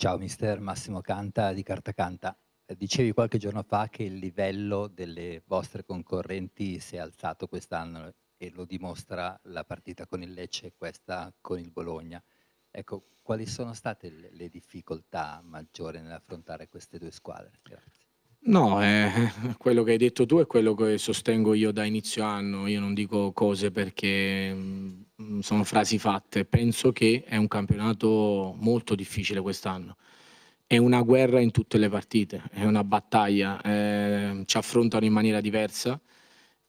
Ciao mister, Massimo Canta di Carta Canta. Eh, dicevi qualche giorno fa che il livello delle vostre concorrenti si è alzato quest'anno e lo dimostra la partita con il Lecce e questa con il Bologna. Ecco, quali sono state le difficoltà maggiori nell'affrontare queste due squadre? Grazie. No, eh, quello che hai detto tu è quello che sostengo io da inizio anno. Io non dico cose perché mm, sono frasi fatte. Penso che è un campionato molto difficile quest'anno. È una guerra in tutte le partite, è una battaglia, eh, ci affrontano in maniera diversa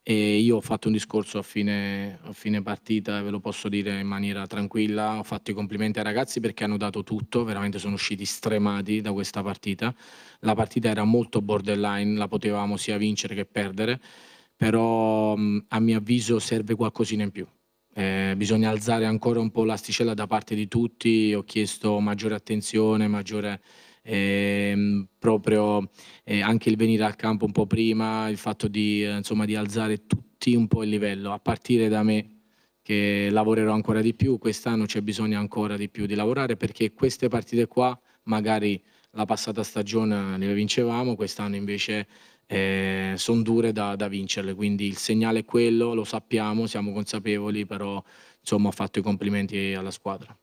e io ho fatto un discorso a fine, a fine partita, ve lo posso dire in maniera tranquilla, ho fatto i complimenti ai ragazzi perché hanno dato tutto, veramente sono usciti stremati da questa partita. La partita era molto borderline, la potevamo sia vincere che perdere, però a mio avviso serve qualcosina in più eh, bisogna alzare ancora un po' l'asticella da parte di tutti, ho chiesto maggiore attenzione, maggiore eh, proprio eh, anche il venire al campo un po' prima, il fatto di, eh, insomma, di alzare tutti un po' il livello, a partire da me che lavorerò ancora di più, quest'anno c'è bisogno ancora di più di lavorare perché queste partite qua magari la passata stagione le vincevamo, quest'anno invece eh, sono dure da, da vincerle, quindi il segnale è quello, lo sappiamo, siamo consapevoli, però insomma ho fatto i complimenti alla squadra.